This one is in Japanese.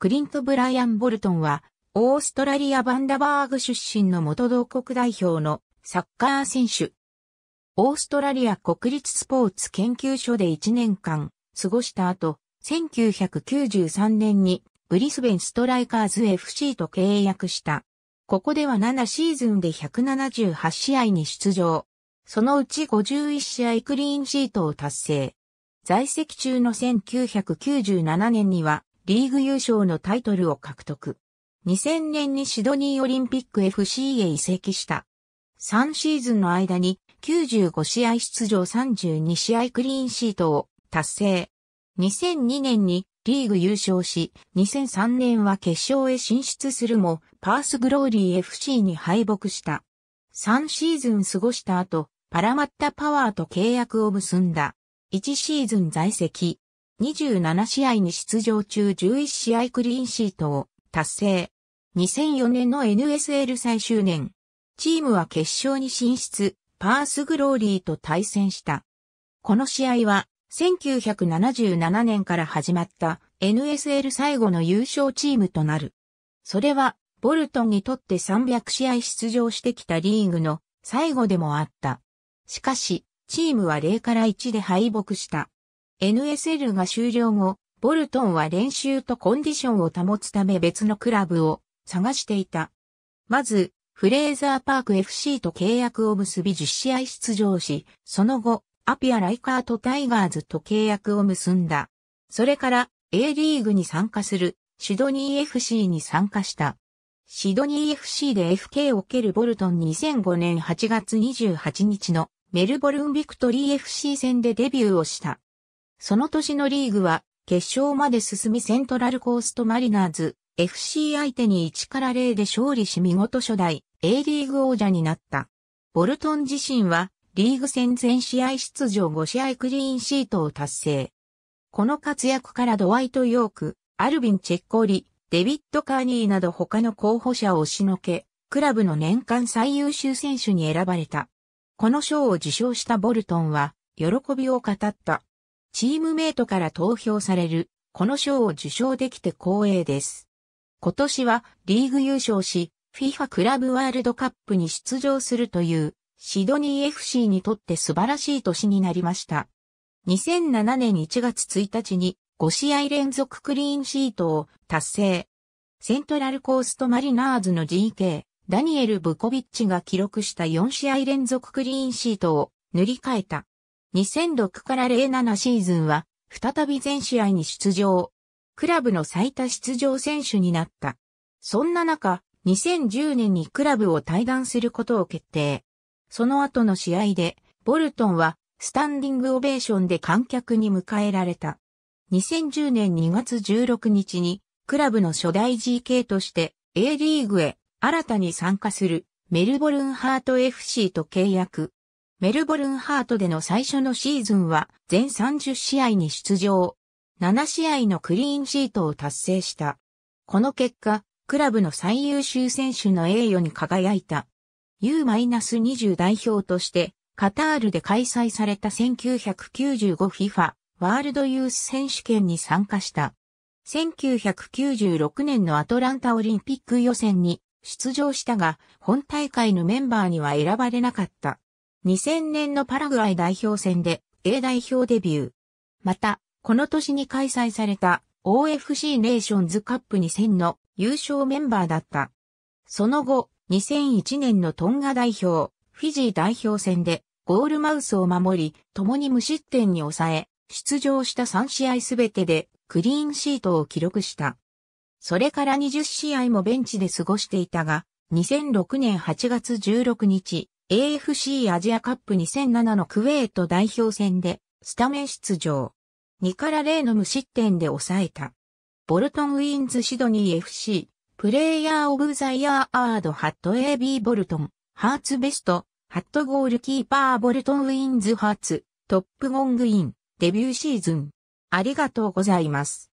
クリント・ブライアン・ボルトンは、オーストラリア・バンダバーグ出身の元同国代表のサッカー選手。オーストラリア国立スポーツ研究所で1年間過ごした後、1993年にブリスベンストライカーズ FC と契約した。ここでは7シーズンで178試合に出場。そのうち51試合クリーンシートを達成。在籍中の1997年にはリーグ優勝のタイトルを獲得。2000年にシドニーオリンピック FC へ移籍した。3シーズンの間に95試合出場32試合クリーンシートを達成。2002年にリーグ優勝し、2003年は決勝へ進出するも、パースグローリー FC に敗北した。3シーズン過ごした後、パラマッタパワーと契約を結んだ。1シーズン在籍。27試合に出場中11試合クリーンシートを達成。2004年の NSL 最終年、チームは決勝に進出、パースグローリーと対戦した。この試合は、1977年から始まった NSL 最後の優勝チームとなる。それは、ボルトンにとって300試合出場してきたリーグの最後でもあった。しかし、チームは0から1で敗北した。NSL が終了後、ボルトンは練習とコンディションを保つため別のクラブを探していた。まず、フレーザーパーク FC と契約を結び10試合出場し、その後、アピア・ライカート・タイガーズと契約を結んだ。それから、A リーグに参加する、シドニー FC に参加した。シドニー FC で FK を蹴るボルトン2005年8月28日のメルボルンビクトリー FC 戦でデビューをした。その年のリーグは、決勝まで進みセントラルコーストマリナーズ、FC 相手に1から0で勝利し見事初代 A リーグ王者になった。ボルトン自身はリーグ戦全試合出場5試合クリーンシートを達成。この活躍からドワイト・ヨーク、アルビン・チェッコリ、デビッド・カーニーなど他の候補者を押しのけ、クラブの年間最優秀選手に選ばれた。この賞を受賞したボルトンは喜びを語った。チームメイトから投票される、この賞を受賞できて光栄です。今年はリーグ優勝し、FIFA クラブワールドカップに出場するという、シドニー FC にとって素晴らしい年になりました。2007年1月1日に5試合連続クリーンシートを達成。セントラルコーストマリナーズの GK、ダニエル・ブコビッチが記録した4試合連続クリーンシートを塗り替えた。2006から07シーズンは、再び全試合に出場。クラブの最多出場選手になった。そんな中、2010年にクラブを退団することを決定。その後の試合で、ボルトンは、スタンディングオベーションで観客に迎えられた。2010年2月16日に、クラブの初代 GK として、A リーグへ新たに参加するメルボルンハート FC と契約。メルボルンハートでの最初のシーズンは全30試合に出場。7試合のクリーンシートを達成した。この結果、クラブの最優秀選手の栄誉に輝いた。U-20 代表として、カタールで開催された 1995FIFA ワールドユース選手権に参加した。1996年のアトランタオリンピック予選に出場したが、本大会のメンバーには選ばれなかった。2000年のパラグアイ代表戦で A 代表デビュー。また、この年に開催された OFC ネーションズカップ2000の優勝メンバーだった。その後、2001年のトンガ代表、フィジー代表戦でゴールマウスを守り、共に無失点に抑え、出場した3試合すべてでクリーンシートを記録した。それから20試合もベンチで過ごしていたが、2006年8月16日、AFC アジアカップ2007のクウェート代表戦でスタメン出場。2から0の無失点で抑えた。ボルトンウィンズシドニー FC、プレイヤーオブザイヤーアードハット AB ボルトン、ハーツベスト、ハットゴールキーパーボルトンウィンズハーツ、トップゴングイン、デビューシーズン。ありがとうございます。